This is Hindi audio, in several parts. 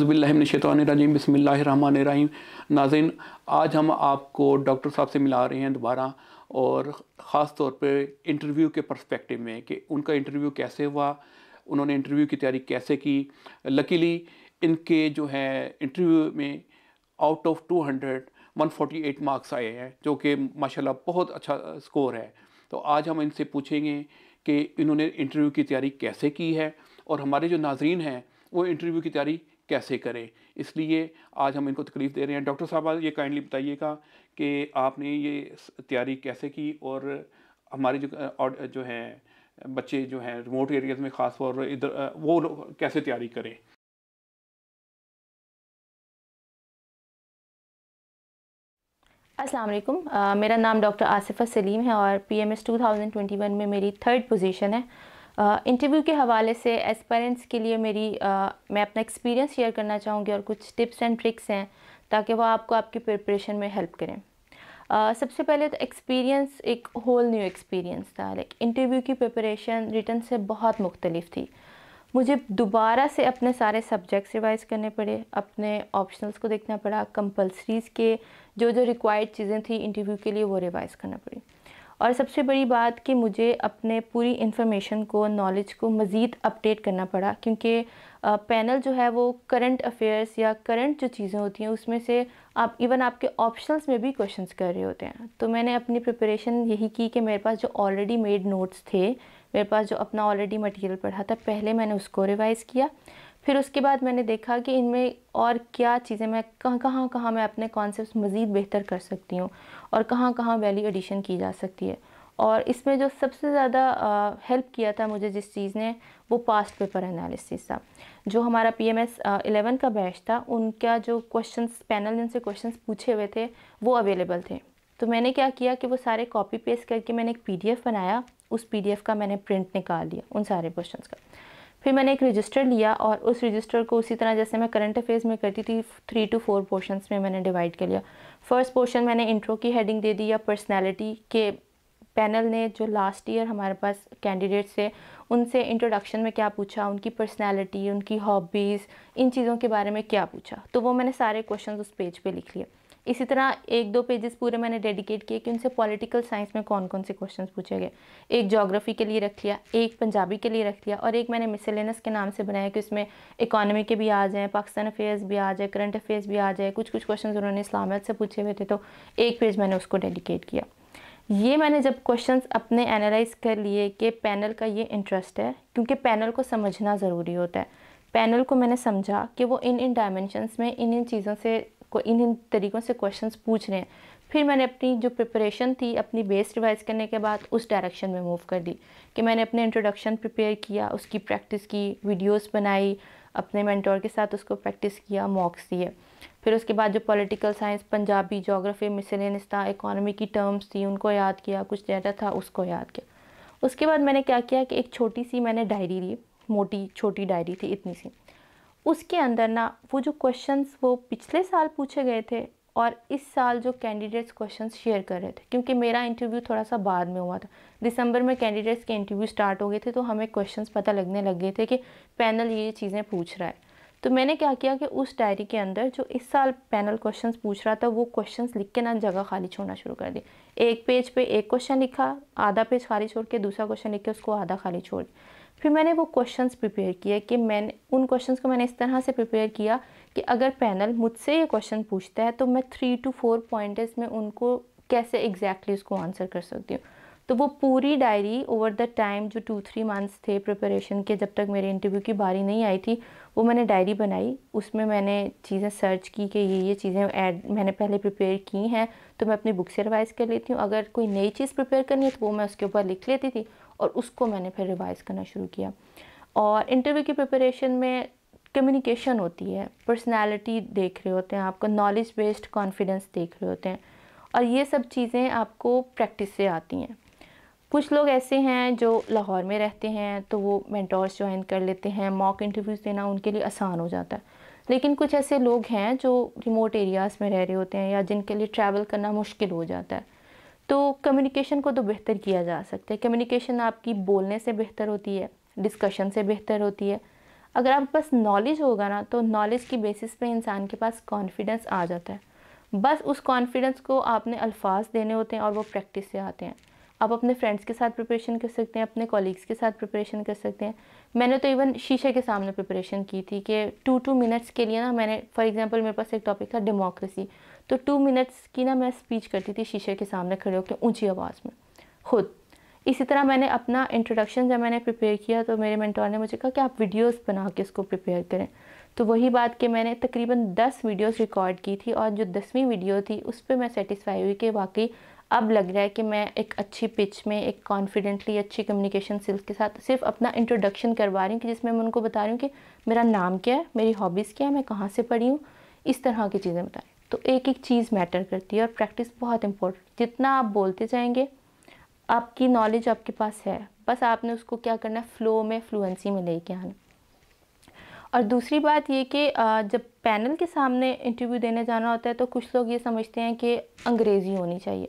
अउज़बिल्लिनशानरजीम बसमीम नाजिन आज हम आपको डॉक्टर साहब से मिला रहे हैं दोबारा और ख़ास तौर पे इंटरव्यू के परस्पेक्टिव में कि उनका इंटरव्यू कैसे हुआ उन्होंने इंटरव्यू की तैयारी कैसे की लकीली इनके जो है इंटरव्यू में out of two hundred one forty eight marks आए हैं जो कि माशाल्लाह बहुत अच्छा स्कोर है तो आज हम इनसे पूछेंगे कि इन्होंने इंटरव्यू की तैयारी कैसे की है और हमारे जो नाजरीन हैं वो इंटरव्यू की तैयारी कैसे करें इसलिए आज हम इनको तकलीफ़ दे रहे हैं डॉक्टर साहब आज ये काइंडली बताइएगा कि आपने ये तैयारी कैसे की और हमारे जो और जो हैं बच्चे जो हैं रिमोट एरियाज़ में ख़ास और इधर वो लोग कैसे तैयारी करें अस्सलाम वालेकुम मेरा नाम डॉक्टर आसिफ़ा सलीम है और पीएमएस 2021 में मेरी थर्ड पोजीशन है इंटरव्यू के हवाले से एस्पायरेंट्स के लिए मेरी आ, मैं अपना एक्सपीरियंस शेयर करना चाहूँगी और कुछ टिप्स एंड ट्रिक्स हैं ताकि वो आपको आपकी प्रिपरेशन में हेल्प करें Uh, सबसे पहले तो एक्सपीरियंस एक होल न्यू एक्सपीरियंस था लाइक इंटरव्यू की प्रिपरेशन रिटर्न से बहुत मुख्तलिफ थी मुझे दोबारा से अपने सारे सब्जेक्ट्स रिवाइज़ करने पड़े अपने ऑप्शनल्स को देखना पड़ा कंपलसरीज़ के जो जो रिक्वायर्ड चीज़ें थी इंटरव्यू के लिए वो रिवाइज़ करना पड़ी और सबसे बड़ी बात कि मुझे अपने पूरी इन्फॉर्मेशन को नॉलेज को मज़ीद अपडेट करना पड़ा क्योंकि पैनल जो है वो करंट अफेयर्स या करंट जो चीज़ें होती हैं उसमें से आप इवन आपके ऑप्शनल्स में भी क्वेश्चंस कर रहे होते हैं तो मैंने अपनी प्रिपरेशन यही की कि मेरे पास जो ऑलरेडी मेड नोट्स थे मेरे पास जो अपना ऑलरेडी मटेरियल पढ़ा था पहले मैंने उसको रिवाइज़ किया फिर उसके बाद मैंने देखा कि इनमें और क्या चीज़ें मैं कहाँ कहाँ कहाँ मैं अपने कॉन्सेप्ट मज़ीद बेहतर कर सकती हूँ और कहाँ कहाँ वैल्यू एडिशन की जा सकती है और इसमें जो सबसे ज़्यादा हेल्प किया था मुझे जिस चीज़ ने वो पास्ट पेपर एनालिसिस था जो हमारा पी एम एस एलेवन का बैच था उनका जो क्वेश्चन पैनल ने उनसे क्वेश्चन पूछे हुए थे वो अवेलेबल थे तो मैंने क्या किया कि वो सारे कॉपी पेस्ट करके मैंने एक पी डी एफ़ बनाया उस पी डी एफ़ का मैंने प्रिंट निकाल लिया उन सारे क्वेश्चन का फिर मैंने एक रजिस्टर लिया और उस रजिस्टर को उसी तरह जैसे मैं करंट अफेयर्स में करती थी थ्री टू फोर पोर्शंस में मैंने डिवाइड कर लिया फर्स्ट पोर्शन मैंने इंट्रो की हेडिंग दे दी या पर्सनैलिटी के पैनल ने जो लास्ट ईयर हमारे पास कैंडिडेट्स थे उनसे इंट्रोडक्शन में क्या पूछा उनकी पर्सनैलिटी उनकी हॉबीज़ इन चीज़ों के बारे में क्या पूछा तो वो मैंने सारे क्वेश्चन उस पेज पर पे लिख लिए इसी तरह एक दो पेजेस पूरे मैंने डेडिकेट किए कि उनसे पॉलिटिकल साइंस में कौन कौन से क्वेश्चन पूछे गए एक जोग्राफ़ी के लिए रख लिया एक पंजाबी के लिए रख लिया और एक मैंने मिसेलेनस के नाम से बनाया कि उसमें इकानमी के भी आ जाएँ पाकिस्तान अफेयर्स भी आ जाए करंट अफेयर्स भी आ जाए कुछ कुछ क्वेश्चन उन्होंने इस्लामियत से पूछे हुए थे तो एक पेज मैंने उसको डेडिकेट किया ये मैंने जब क्वेश्चंस अपने एनालाइज कर लिए कि पैनल का ये इंटरेस्ट है क्योंकि पैनल को समझना ज़रूरी होता है पैनल को मैंने समझा कि वो इन इन डायमेंशनस में इन इन चीज़ों से आपको इन इन तरीक़ों से क्वेश्चंस पूछ रहे हैं फिर मैंने अपनी जो प्रिपरेशन थी अपनी बेस रिवाइज़ करने के बाद उस डायरेक्शन में मूव कर दी कि मैंने अपने इंट्रोडक्शन प्रिपेयर किया उसकी प्रैक्टिस की वीडियोस बनाई अपने मेंटोर के साथ उसको प्रैक्टिस किया मॉक्स दिए फिर उसके बाद जो political science Punjabi geography miscellaneous economy की टर्म्स थी उनको याद किया कुछ डेटा था उसको याद किया उसके बाद मैंने क्या किया कि एक छोटी सी मैंने डायरी ली मोटी छोटी डायरी थी इतनी सी उसके अंदर ना वो जो क्वेश्चंस वो पिछले साल पूछे गए थे और इस साल जो कैंडिडेट्स क्वेश्चंस शेयर कर रहे थे क्योंकि मेरा इंटरव्यू थोड़ा सा बाद में हुआ था दिसंबर में कैंडिडेट्स के इंटरव्यू स्टार्ट हो गए थे तो हमें क्वेश्चंस पता लगने लग गए थे कि पैनल ये चीज़ें पूछ रहा है तो मैंने क्या किया कि उस डायरी के अंदर जो इस साल पैनल क्वेश्चंस पूछ रहा था वो क्वेश्चंस लिख के ना जगह खाली छोड़ना शुरू कर दी एक पेज पे एक क्वेश्चन लिखा आधा पेज खाली छोड़ के दूसरा क्वेश्चन लिख के उसको आधा खाली छोड़ दिया फिर मैंने वो क्वेश्चंस प्रिपेयर किए कि मैंने उन क्वेश्चंस को मैंने इस तरह से प्रिपेयर किया कि अगर पैनल मुझसे ये क्वेश्चन पूछता है तो मैं थ्री टू फोर पॉइंट में उनको कैसे एग्जैक्टली exactly उसको आंसर कर सकती हूँ तो वो पूरी डायरी ओवर द टाइम जो टू थ्री मंथ्स थे प्रिपरेशन के जब तक मेरे इंटरव्यू की बारी नहीं आई थी वो मैंने डायरी बनाई उसमें मैंने चीज़ें सर्च की कि ये ये चीज़ें ऐड मैंने पहले प्रिपेयर की हैं तो मैं अपनी बुक से रिवाइज़ कर लेती हूँ अगर कोई नई चीज़ प्रिपेयर करनी है तो वो मैं उसके ऊपर लिख लेती थी और उसको मैंने फिर रिवाइज़ करना शुरू किया और इंटरव्यू की प्रिपरेशन में कम्युनिकेशन होती है पर्सनालिटी देख रहे होते हैं आपका नॉलेज बेस्ड कॉन्फिडेंस देख रहे होते हैं और ये सब चीज़ें आपको प्रैक्टिस से आती हैं कुछ लोग ऐसे हैं जो लाहौर में रहते हैं तो वो मैंटोर्स ज्वाइन कर लेते हैं मॉक इंटरव्यूज़ देना उनके लिए आसान हो जाता है लेकिन कुछ ऐसे लोग हैं जो रिमोट एरियाज़ में रह रहे होते हैं या जिनके लिए ट्रैवल करना मुश्किल हो जाता है तो कम्युनिकेशन को तो बेहतर किया जा सकता है कम्युनिकेशन आपकी बोलने से बेहतर होती है डिस्कशन से बेहतर होती है अगर आपके पास नॉलेज होगा ना तो नॉलेज की बेसिस पे इंसान के पास कॉन्फिडेंस आ जाता है बस उस कॉन्फिडेंस को आपने अल्फाज देने होते हैं और वो प्रैक्टिस से आते हैं आप अपने फ्रेंड्स के साथ प्रिपरेशन कर सकते हैं अपने कॉलीग्स के साथ प्रिपरेशन कर सकते हैं मैंने तो इवन शीशे के सामने प्रिपरेशन की थी कि टू टू मिनट्स के लिए ना मैंने फॉर एग्जांपल मेरे पास एक टॉपिक था डेमोक्रेसी तो टू मिनट्स की ना मैं स्पीच करती थी शीशे के सामने खड़े होकर ऊंची आवाज़ में खुद इसी तरह मैंने अपना इंट्रोडक्शन जब मैंने प्रिपेयर किया तो मेरे मेंटोर ने मुझे कहा कि आप वीडियोस बना के इसको प्रिपेयर करें तो वही बात कि मैंने तकरीबन 10 वीडियोस रिकॉर्ड की थी और जो दसवीं वीडियो थी उस पर मैं सेटिस्फाई हुई कि वाकई अब लग रहा है कि मैं एक अच्छी पिच में एक कॉन्फिडेंटली अच्छी कम्युनिकेशन स्किल्स के साथ सिर्फ अपना इंट्रोडक्शन करवा रही हूँ कि जिसमें मैं उनको बता रही हूँ कि मेरा नाम क्या है मेरी हॉबीज़ क्या है मैं कहाँ से पढ़ी हूँ इस तरह की चीज़ें बताएँ तो एक एक चीज़ मैटर करती है और प्रैक्टिस बहुत इम्पोर्टेंट जितना आप बोलते जाएंगे आपकी नॉलेज आपके पास है बस आपने उसको क्या करना है फ्लो में फ्लुएंसी में लेके आना और दूसरी बात ये कि जब पैनल के सामने इंटरव्यू देने जाना होता है तो कुछ लोग ये समझते हैं कि अंग्रेज़ी होनी चाहिए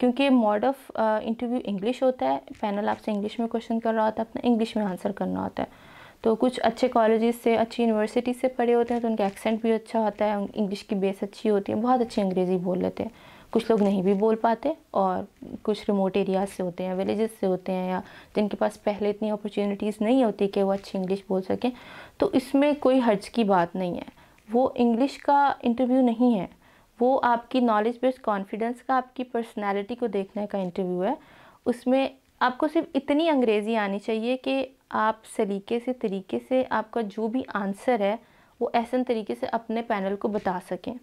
क्योंकि मोड ऑफ इंटरव्यू इंग्लिश होता है पैनल आपसे इंग्लिश में क्वेश्चन कर रहा होता है अपना इंग्लिश में आंसर करना होता है तो कुछ अच्छे कॉलेजेस से अच्छी यूनिवर्सिटी से पढ़े होते हैं तो उनका एक्सेंट भी अच्छा होता है इंग्लिश की बेस अच्छी होती है बहुत अच्छी अंग्रेज़ी बोल लेते हैं कुछ लोग नहीं भी बोल पाते और कुछ रिमोट एरियाज से होते हैं विलेजेस से होते हैं या जिनके पास पहले इतनी अपॉर्चुनिटीज़ नहीं होती कि वो अच्छी इंग्लिश बोल सकें तो इसमें कोई हर्ज की बात नहीं है वो इंग्लिश का इंटरव्यू नहीं है वो आपकी नॉलेज बेस्ड कॉन्फिडेंस का आपकी पर्सनैलिटी को देखने का इंटरव्यू है उसमें आपको सिर्फ इतनी अंग्रेज़ी आनी चाहिए कि आप सलीके से तरीके से आपका जो भी आंसर है वो ऐसा तरीके से अपने पैनल को बता सकें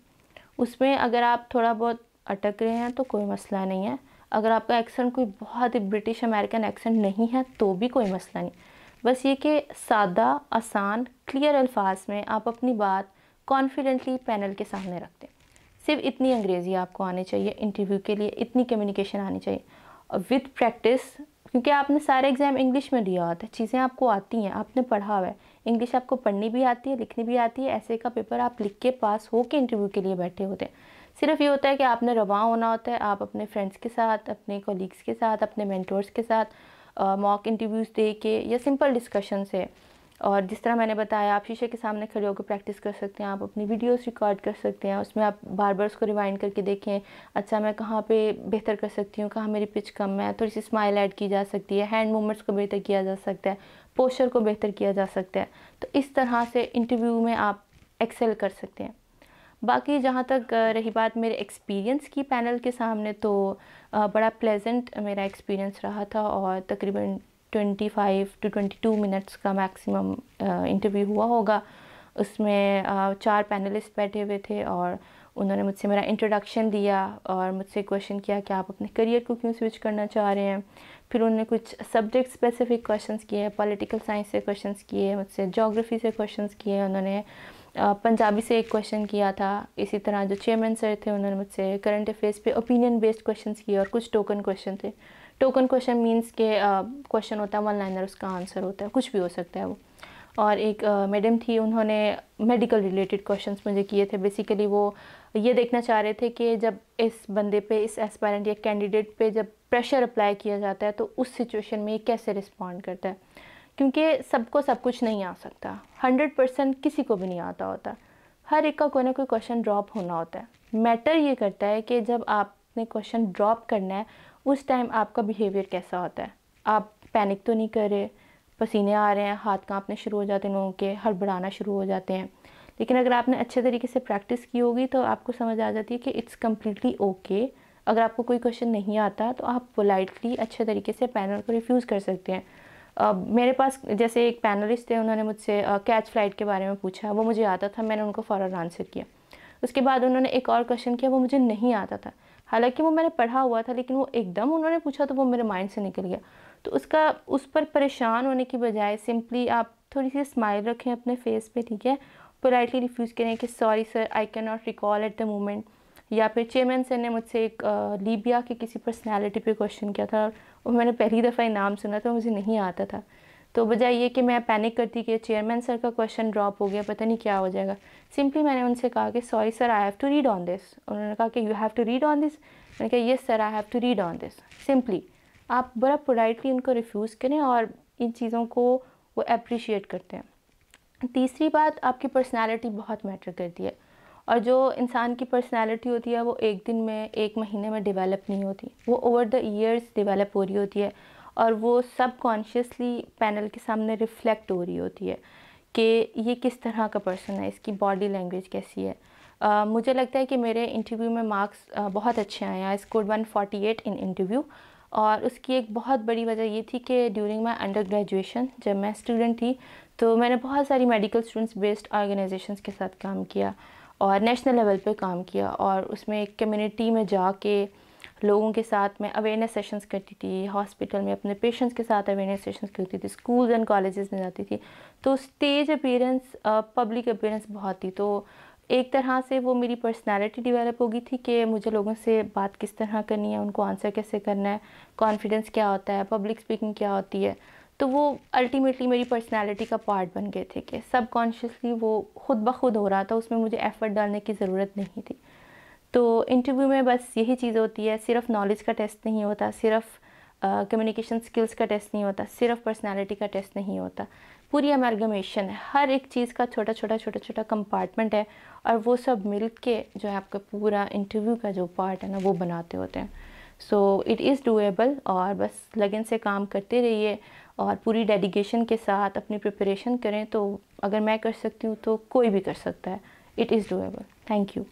उसमें अगर आप थोड़ा बहुत अटक रहे हैं तो कोई मसला नहीं है अगर आपका एक्सेंट कोई बहुत ही ब्रिटिश अमेरिकन एक्सेंट नहीं है तो भी कोई मसला नहीं बस ये कि सादा आसान क्लियर अल्फाज में आप अपनी बात कॉन्फिडेंटली पैनल के सामने रखते हैं सिर्फ इतनी अंग्रेज़ी आपको आनी चाहिए इंटरव्यू के लिए इतनी कम्युनिकेशन आनी चाहिए और विद प्रैक्टिस क्योंकि आपने सारे एग्ज़ाम इंग्लिश में दिया होता है चीज़ें आपको आती हैं आपने पढ़ा हुआ है इंग्लिश आपको पढ़नी भी आती है लिखनी भी आती है ऐसे का पेपर आप लिख के पास हो के इंटरव्यू के लिए बैठे होते हैं सिर्फ ये होता है कि आपने रवा होना होता है आप अपने फ्रेंड्स के साथ अपने कोलीग्स के साथ अपने मैंटोर्स के साथ मॉक इंटरव्यूज़ दे के या सिंपल डिस्कशन से और जिस तरह मैंने बताया आप शीशे के सामने खड़े होकर प्रैक्टिस कर सकते हैं आप अपनी वीडियोस रिकॉर्ड कर सकते हैं उसमें आप बार बार उसको रिवाइंड करके देखें अच्छा मैं कहाँ पे बेहतर कर सकती हूँ कहाँ मेरी पिच कम है थोड़ी सी स्माइल ऐड की जा सकती है हैंड मूवमेंट्स को बेहतर किया जा सकता है पोस्चर को बेहतर किया जा सकता है तो इस तरह से इंटरव्यू में आप एक्सेल कर सकते हैं बाकी जहाँ तक रही बात मेरे एक्सपीरियंस की पैनल के सामने तो बड़ा प्लेजेंट मेरा एक्सपीरियंस रहा था और तकरीबन 25 टू 22 मिनट्स का मैक्सिमम इंटरव्यू uh, हुआ होगा उसमें uh, चार पैनलिस्ट बैठे हुए थे और उन्होंने मुझसे मेरा इंट्रोडक्शन दिया और मुझसे क्वेश्चन किया कि आप अपने करियर को क्यों स्विच करना चाह रहे हैं फिर उन्होंने कुछ सब्जेक्ट स्पेसिफिक क्वेश्चंस किए पॉलिटिकल साइंस से क्वेश्चंस किए मुझसे जोग्राफ़ी से क्वेश्चंस किए उन्होंने uh, पंजाबी से एक क्वेश्चन किया था इसी तरह जो चेयरमैन सर थे उन्होंने मुझसे करंट अफेयर्स पे ओपिनियन बेस्ड क्वेश्चन किए और कुछ टोकन क्वेश्चन थे टोकन क्वेश्चन मीन्स के क्वेश्चन होता है वन लाइनर उसका आंसर होता है कुछ भी हो सकता है वो और एक मैडम थी उन्होंने मेडिकल रिलेटेड क्वेश्चंस मुझे किए थे बेसिकली वो ये देखना चाह रहे थे कि जब इस बंदे पे इस एस्पायरेंट या कैंडिडेट पे जब प्रेशर अप्लाई किया जाता है तो उस सिचुएशन में ये कैसे रिस्पॉन्ड करता है क्योंकि सबको सब कुछ नहीं आ सकता हंड्रेड परसेंट किसी को भी नहीं आता होता हर एक का कोई ना कोई क्वेश्चन ड्रॉप होना होता है मैटर ये करता है कि जब आप ने क्वेश्चन ड्रॉप करना है उस टाइम आपका बिहेवियर कैसा होता है आप पैनिक तो नहीं करे पसीने आ रहे हैं हाथ कांपने शुरू हो जाते हैं लोगों के हड़बड़ाना शुरू हो जाते हैं लेकिन अगर आपने अच्छे तरीके से प्रैक्टिस की होगी तो आपको समझ आ जाती है कि इट्स कम्प्लीटली ओके अगर आपको कोई क्वेश्चन नहीं आता तो आप पोलाइटली अच्छे तरीके से पैनल को रिफ्यूज़ कर सकते हैं Uh, मेरे पास जैसे एक पैनलिस्ट थे उन्होंने मुझसे कैच uh, फ्लाइट के बारे में पूछा वो मुझे आता था मैंने उनको फ़ौर आंसर किया उसके बाद उन्होंने एक और क्वेश्चन किया वो मुझे नहीं आता था हालांकि वो मैंने पढ़ा हुआ था लेकिन वो एकदम उन्होंने पूछा तो वो मेरे माइंड से निकल गया तो उसका उस पर परेशान होने की बजाय सिंपली आप थोड़ी सी स्माइल रखें अपने फेस पे ठीक है पोलाइटली रिफ्यूज़ करें कि sorry sir I can not recall at the moment या फिर चेयरमैन सर ने मुझसे एक लीबिया की किसी पर्सनैलिटी पर क्वेश्चन किया था और मैंने पहली दफ़ा ये नाम सुना था मुझे नहीं आता था तो बजाय ये कि मैं पैनिक करती कि चेयरमैन सर का क्वेश्चन ड्रॉप हो गया पता नहीं क्या हो जाएगा सिंपली मैंने उनसे कहा कि sorry sir I have to read on this उन्होंने कहा कि you have to read on this मैंने कहा yes sir I have to read on this simply आप बड़ा पोलाइटली उनको रिफ्यूज़ करें और इन चीज़ों को वो अप्रिशिएट करते हैं तीसरी बात आपकी पर्सनैलिटी बहुत मैटर करती है और जो इंसान की पर्सनैलिटी होती है वो एक दिन में एक महीने में डिवेलप नहीं होती वो ओवर द ईयर्स डिवेलप हो रही होती है और वो सब कॉन्शियसली पैनल के सामने रिफ़्लेक्ट हो रही होती है कि ये किस तरह का पर्सन है इसकी बॉडी लैंग्वेज कैसी है Uh, मुझे लगता है कि मेरे इंटरव्यू में मार्क्स uh, बहुत अच्छे आए आई स्कोर 148 इन इंटरव्यू और उसकी एक बहुत बड़ी वजह ये थी कि ड्यूरिंग माई अंडर ग्रेजुएशन जब मैं स्टूडेंट थी तो मैंने बहुत सारी मेडिकल स्टूडेंट्स बेस्ड ऑर्गेनाइजेशन के साथ काम किया और नेशनल लेवल पे काम किया और उसमें एक कम्यूनिटी में जाके लोगों के साथ मैं अवेयरनेस सेशंस करती थी हॉस्पिटल में अपने पेशेंट्स के साथ अवेयरनेस सेशंस करती थी स्कूल्स एंड कॉलेजेस में जाती थी तो स्टेज अपीयरेंस पब्लिक अपीयरेंस बहुत थी तो एक तरह से वो मेरी पर्सनालिटी डेवलप हो गई थी कि मुझे लोगों से बात किस तरह करनी है उनको आंसर कैसे करना है कॉन्फिडेंस क्या होता है पब्लिक स्पीकिंग क्या होती है तो वो अल्टीमेटली मेरी पर्सनालिटी का पार्ट बन गए थे कि कॉन्शियसली वो खुद ब खुद हो रहा था उसमें मुझे एफ़र्ट डालने की ज़रूरत नहीं थी तो इंटरव्यू में बस यही चीज़ होती है सिर्फ नॉलेज का टेस्ट नहीं होता सिर्फ कम्युनिकेशन uh, स्किल्स का टेस्ट नहीं होता सिर्फ पर्सनालिटी का टेस्ट नहीं होता पूरी अमेलगमेशन है हर एक चीज़ का छोटा छोटा छोटा छोटा कंपार्टमेंट है और वो सब मिल के जो है आपका पूरा इंटरव्यू का जो पार्ट है ना वो बनाते होते हैं सो इट इज़ डूएबल और बस लगन से काम करते रहिए और पूरी डेडिकेशन के साथ अपनी प्रिपरेशन करें तो अगर मैं कर सकती हूँ तो कोई भी कर सकता है it is doable thank you